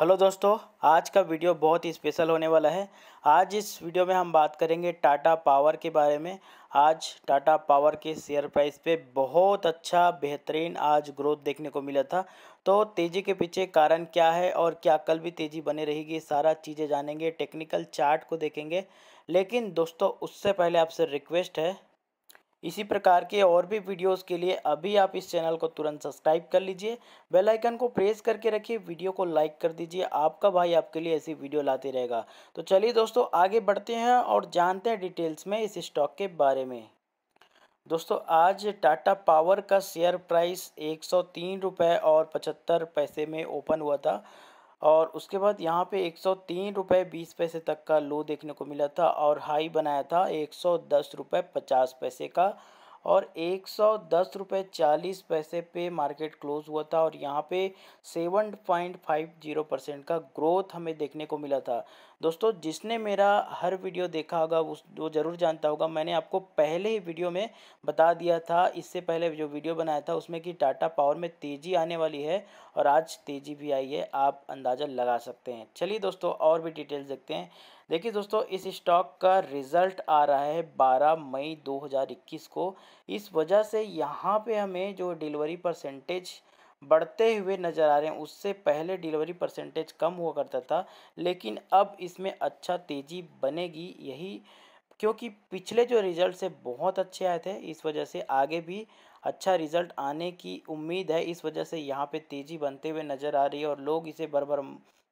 hello दोस्तों आज का वीडियो बहुत ही स्पेशल होने वाला है आज इस वीडियो में हम बात करेंगे टाटा पावर के बारे में आज टाटा पावर के शेयर प्राइस पे बहुत अच्छा बेहतरीन आज ग्रोथ देखने को मिला था तो तेज़ी के पीछे कारण क्या है और क्या कल भी तेज़ी बने रहेगी सारा चीज़ें जानेंगे टेक्निकल चार्ट को देखेंगे लेकिन दोस्तों उससे पहले आपसे रिक्वेस्ट है इसी प्रकार के और भी वीडियोस के लिए अभी आप इस चैनल को तुरंत सब्सक्राइब कर लीजिए बेल आइकन को प्रेस करके रखिए वीडियो को लाइक कर दीजिए आपका भाई आपके लिए ऐसी वीडियो लाते रहेगा तो चलिए दोस्तों आगे बढ़ते हैं और जानते हैं डिटेल्स में इस स्टॉक के बारे में दोस्तों आज टाटा पावर का शेयर प्राइस एक सौ और पचहत्तर पैसे में ओपन हुआ था और उसके बाद यहाँ पे एक सौ तीन रुपये बीस पैसे तक का लो देखने को मिला था और हाई बनाया था एक सौ दस रुपये पचास पैसे का और एक सौ दस रुपये चालीस पैसे पे मार्केट क्लोज हुआ था और यहाँ पे seven point five zero percent का ग्रोथ हमें देखने को मिला था दोस्तों जिसने मेरा हर वीडियो देखा होगा उस वो ज़रूर जानता होगा मैंने आपको पहले ही वीडियो में बता दिया था इससे पहले जो वीडियो बनाया था उसमें कि टाटा पावर में तेज़ी आने वाली है और आज तेज़ी भी आई है आप अंदाज़ा लगा सकते हैं चलिए दोस्तों और भी डिटेल्स देखते हैं देखिए दोस्तों इस स्टॉक का रिजल्ट आ रहा है 12 मई 2021 को इस वजह से यहाँ पे हमें जो डिलीवरी परसेंटेज बढ़ते हुए नज़र आ रहे हैं उससे पहले डिलीवरी परसेंटेज कम हुआ करता था लेकिन अब इसमें अच्छा तेज़ी बनेगी यही क्योंकि पिछले जो रिज़ल्ट से बहुत अच्छे आए थे इस वजह से आगे भी अच्छा रिज़ल्ट आने की उम्मीद है इस वजह से यहाँ पे तेज़ी बनते हुए नज़र आ रही है और लोग इसे भर भर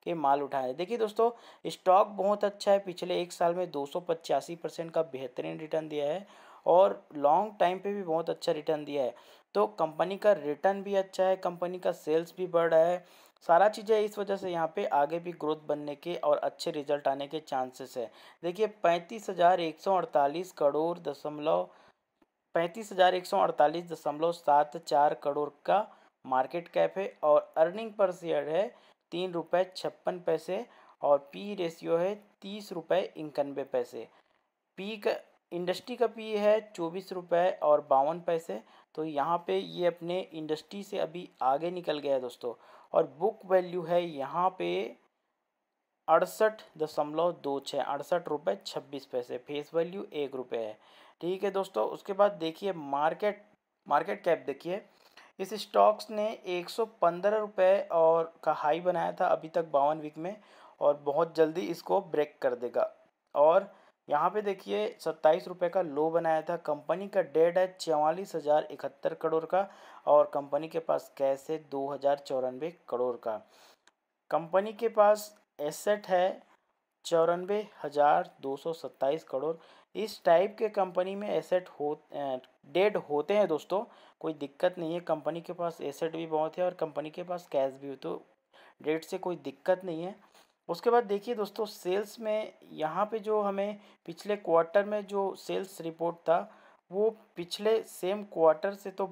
के माल उठाए देखिए दोस्तों स्टॉक बहुत अच्छा है पिछले एक साल में दो परसेंट का बेहतरीन रिटर्न दिया है और लॉन्ग टाइम पे भी बहुत अच्छा रिटर्न दिया है तो कंपनी का रिटर्न भी अच्छा है कंपनी का सेल्स भी बढ़ रहा है सारा चीज़ें इस वजह से यहाँ पे आगे भी ग्रोथ बनने के और अच्छे रिजल्ट आने के चांसेस है देखिए पैंतीस हज़ार एक सौ अड़तालीस करोड़ दशमलव पैंतीस हज़ार एक सौ अड़तालीस दशमलव सात चार करोड़ का मार्केट कैप है और अर्निंग पर शेयर है तीन रुपये छप्पन पैसे और पी रेशियो है तीस रुपये इक्यानवे पैसे पी का इंडस्ट्री का पी है चौबीस रुपये और बावन पैसे तो यहाँ पे ये अपने इंडस्ट्री से अभी आगे निकल गया है दोस्तों और बुक वैल्यू है यहाँ पे अड़सठ दशमलव दो छः अड़सठ रुपये छब्बीस पैसे फेस वैल्यू एक रुपये है ठीक है दोस्तों उसके बाद देखिए मार्केट मार्केट कैप देखिए इस स्टॉक्स ने एक सौ पंद्रह और का हाई बनाया था अभी तक बावन वीक में और बहुत जल्दी इसको ब्रेक कर देगा और यहाँ पे देखिए सत्ताईस रुपये का लो बनाया था कंपनी का डेड है चवालीस हज़ार इकहत्तर करोड़ का और कंपनी के पास कैश है दो हज़ार चौरानवे करोड़ का कंपनी के पास एसेट है चौरानवे हज़ार दो सौ सत्ताईस करोड़ इस टाइप के कंपनी में एसेट हो डेड होते हैं दोस्तों कोई दिक्कत नहीं है कंपनी के पास एसेट भी बहुत है और कंपनी के पास कैश भी हो तो डेट से कोई दिक्कत नहीं है उसके बाद देखिए दोस्तों सेल्स में यहाँ पे जो हमें पिछले क्वार्टर में जो सेल्स रिपोर्ट था वो पिछले सेम क्वार्टर से तो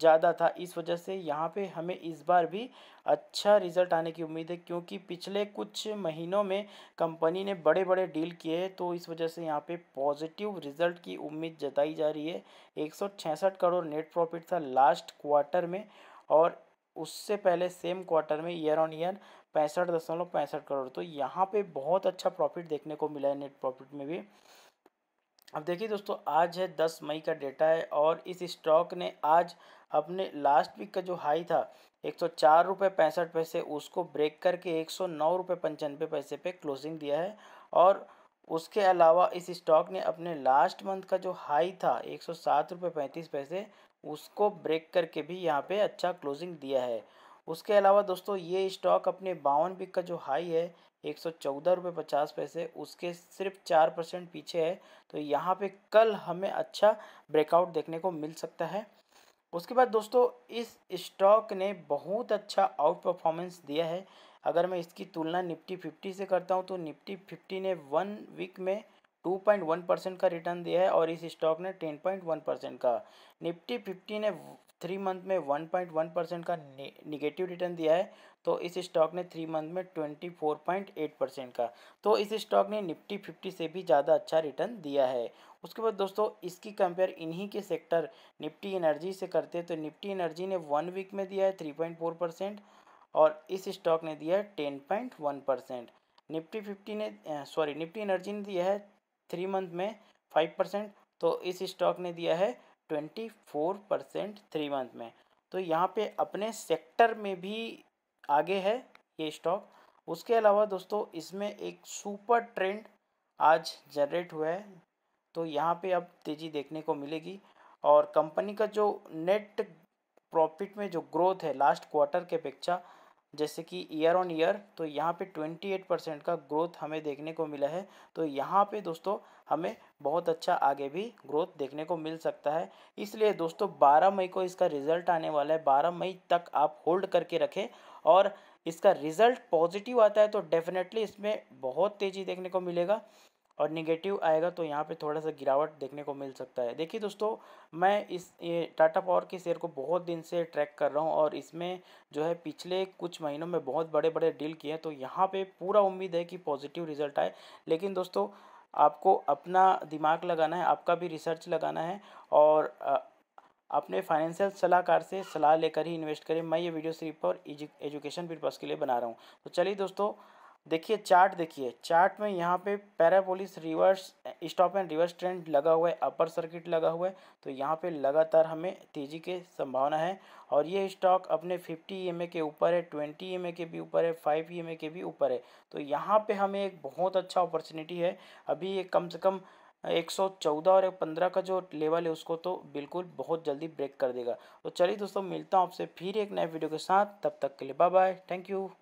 ज़्यादा था इस वजह से यहाँ पे हमें इस बार भी अच्छा रिज़ल्ट आने की उम्मीद है क्योंकि पिछले कुछ महीनों में कंपनी ने बड़े बड़े डील किए हैं तो इस वजह से यहाँ पे पॉजिटिव रिज़ल्ट की उम्मीद जताई जा रही है एक करोड़ नेट प्रॉफिट था लास्ट क्वार्टर में और उससे पहले सेम क्वार्टर में ईयर ऑन ईयर पैंसठ दशमलव पैंसठ करोड़ तो यहाँ पे बहुत अच्छा प्रॉफिट देखने को मिला है नेट प्रॉफिट में भी अब देखिए दोस्तों आज है दस मई का डेटा है और इस स्टॉक ने आज अपने लास्ट वीक का जो हाई था एक सौ चार रुपये पैंसठ पैसे उसको ब्रेक करके एक सौ नौ रुपये पंचानवे पैसे पे क्लोजिंग दिया है और उसके अलावा इस स्टॉक ने अपने लास्ट मंथ का जो हाई था एक सौ सात रुपये पैंतीस पैसे उसको ब्रेक करके भी यहाँ पे अच्छा क्लोजिंग दिया है उसके अलावा दोस्तों ये स्टॉक अपने बावन वीक का जो हाई है एक सौ चौदह रुपये पचास पैसे उसके सिर्फ चार परसेंट पीछे है तो यहाँ पे कल हमें अच्छा ब्रेकआउट देखने को मिल सकता है उसके बाद दोस्तों इस स्टॉक ने बहुत अच्छा आउट परफॉर्मेंस दिया है अगर मैं इसकी तुलना निफ्टी फिफ्टी से करता हूँ तो निफ्टी फिफ्टी ने वन वीक में टू पॉइंट वन परसेंट का रिटर्न दिया है और इस स्टॉक ने टेन पॉइंट वन परसेंट का निफ्टी फिफ्टी ने थ्री मंथ में वन पॉइंट वन परसेंट का निगेटिव रिटर्न दिया है तो इस स्टॉक ने थ्री मंथ में twenty four point eight percent का तो इस स्टॉक ने निफ्टी फिफ्टी से भी ज़्यादा अच्छा रिटर्न दिया है उसके बाद दोस्तों इसकी कंपेयर इन्हीं के सेक्टर निफ्टी एनर्जी से करते हैं तो निफ्टी एनर्जी ने वन वीक में दिया है थ्री पॉइंट फोर परसेंट और इस स्टॉक ने दिया है ten point one percent Nifty fifty ने सॉरी निफ्टी एनर्जी ने दिया है थ्री मंथ में फाइव परसेंट तो इस स्टॉक ने दिया है twenty four percent three month में तो यहाँ पे अपने सेक्टर में भी आगे है ये स्टॉक उसके अलावा दोस्तों इसमें एक सुपर ट्रेंड आज जनरेट हुआ है तो यहाँ पे अब तेज़ी देखने को मिलेगी और कंपनी का जो नेट प्रॉफिट में जो ग्रोथ है लास्ट क्वार्टर के अपेक्षा जैसे कि ईयर ऑन ईयर तो यहाँ पे 28 परसेंट का ग्रोथ हमें देखने को मिला है तो यहाँ पे दोस्तों हमें बहुत अच्छा आगे भी ग्रोथ देखने को मिल सकता है इसलिए दोस्तों 12 मई को इसका रिजल्ट आने वाला है 12 मई तक आप होल्ड करके रखें और इसका रिजल्ट पॉजिटिव आता है तो डेफिनेटली इसमें बहुत तेज़ी देखने को मिलेगा और निगेटिव आएगा तो यहाँ पे थोड़ा सा गिरावट देखने को मिल सकता है देखिए दोस्तों मैं इस ये टाटा पावर के शेयर को बहुत दिन से ट्रैक कर रहा हूँ और इसमें जो है पिछले कुछ महीनों में बहुत बड़े बड़े डील किए हैं तो यहाँ पे पूरा उम्मीद है कि पॉजिटिव रिजल्ट आए लेकिन दोस्तों आपको अपना दिमाग लगाना है आपका भी रिसर्च लगाना है और अपने फाइनेंशियल सलाहकार से सलाह लेकर ही इन्वेस्ट करें मैं ये वीडियो सिर्फ और एजुकेशन पर्पज़ के लिए बना रहा हूँ तो चलिए दोस्तों देखिए चार्ट देखिए चार्ट में यहाँ पे parabolic reverse stop and reverse trend लगा हुआ है अपर सर्किट लगा हुआ है तो यहाँ पे लगातार हमें तेज़ी के संभावना है और ये स्टॉक अपने 50 ई e के ऊपर है 20 ई e के भी ऊपर है 5 ई e के भी ऊपर है तो यहाँ पे हमें एक बहुत अच्छा अपॉर्चुनिटी है अभी ये कम से कम 114 और पंद्रह का जो लेवल है उसको तो बिल्कुल बहुत जल्दी ब्रेक कर देगा तो चलिए दोस्तों मिलता हूँ आपसे फिर एक नए वीडियो के साथ तब तक के लिए बाय बाय थैंक यू